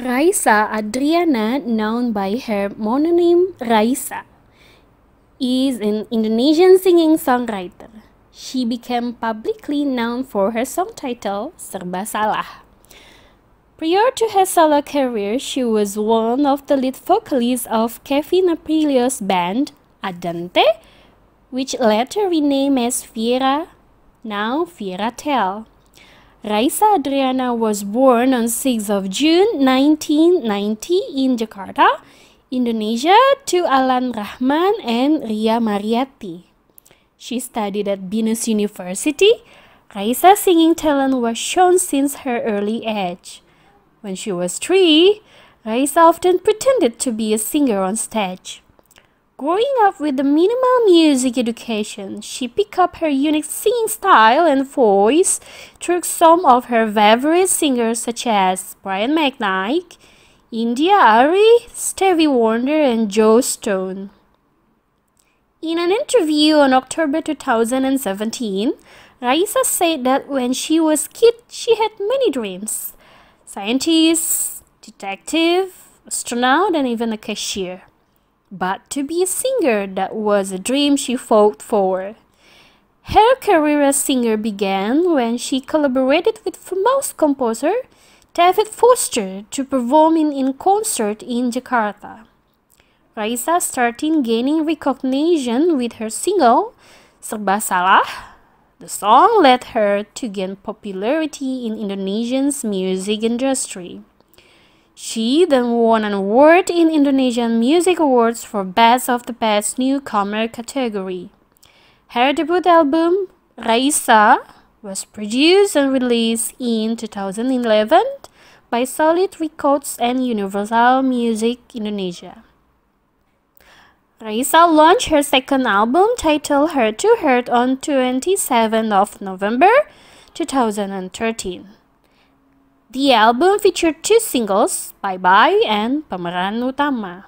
Raisa Adriana, known by her mononym Raisa, is an Indonesian singing-songwriter. She became publicly known for her song title Serba Salah. Prior to her solo career, she was one of the lead vocalists of Kevin Aprilio's band Adante, which later renamed as Fiera, now Viera Tell. Raisa Adriana was born on 6th of June 1990 in Jakarta, Indonesia to Alan Rahman and Ria Mariati. She studied at Binus University. Raisa's singing talent was shown since her early age. When she was three, Raisa often pretended to be a singer on stage. Growing up with a minimal music education, she picked up her unique singing style and voice through some of her favorite singers such as Brian McKnight, India Ari, Stevie Wonder, and Joe Stone. In an interview on October 2017, Raisa said that when she was a kid, she had many dreams scientist, detective, astronaut, and even a cashier. But to be a singer, that was a dream she fought for. Her career as singer began when she collaborated with famous composer David Foster to perform in, in concert in Jakarta. Raisa started gaining recognition with her single Serba Salah. The song led her to gain popularity in Indonesia's music industry. She then won an award in Indonesian Music Awards for Best of the Best Newcomer category. Her debut album, Raisa, was produced and released in 2011 by Solid Records and Universal Music Indonesia. Raisa launched her second album titled Heart to Heart on 27th of November 2013. The album featured two singles, Bye Bye and "Pemeran Utama.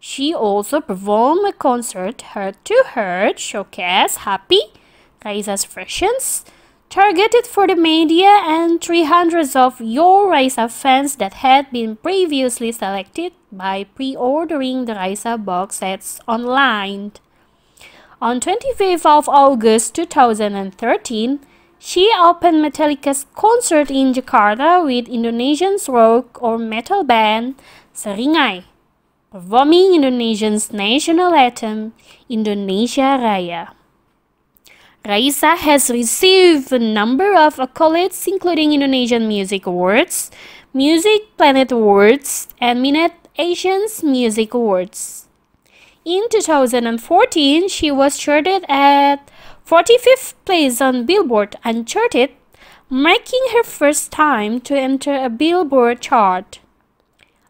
She also performed a concert heart to heart showcase Happy, Raisa's Freshens, targeted for the media and 300s of Your Raisa fans that had been previously selected by pre-ordering the Raisa box sets online. On 25th of August 2013, she opened Metallica's concert in Jakarta with Indonesian's rock or metal band Seringai, performing Indonesia's national anthem, Indonesia Raya. Raisa has received a number of accolades including Indonesian Music Awards, Music Planet Awards, and Minat Asians Music Awards. In 2014, she was charted at 45th place on Billboard and charted, marking her first time to enter a Billboard chart.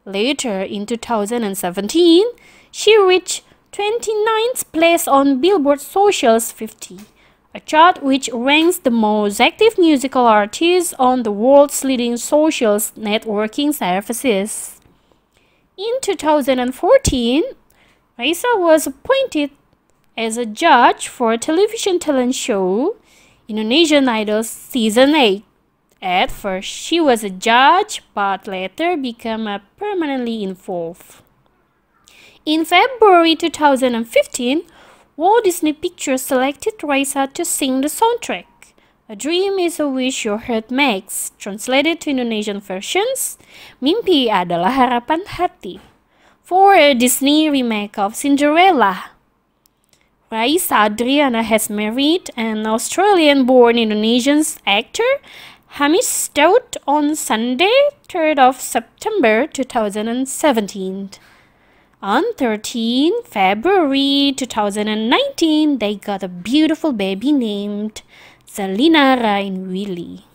Later in 2017, she reached 29th place on Billboard Social's 50, a chart which ranks the most active musical artists on the world's leading socials networking services. In 2014, Raisa was appointed as a judge for a television talent show, Indonesian Idol Season 8. At first, she was a judge, but later became permanently involved. In February 2015, Walt Disney Pictures selected Raisa to sing the soundtrack. A dream is a wish your heart makes. Translated to Indonesian versions, mimpi adalah harapan hati. For a Disney remake of Cinderella, Raisa Adriana has married an Australian born Indonesian actor, Hamish Stout, on Sunday, 3rd of September 2017. On 13 February 2019, they got a beautiful baby named Selina Ryan Willie.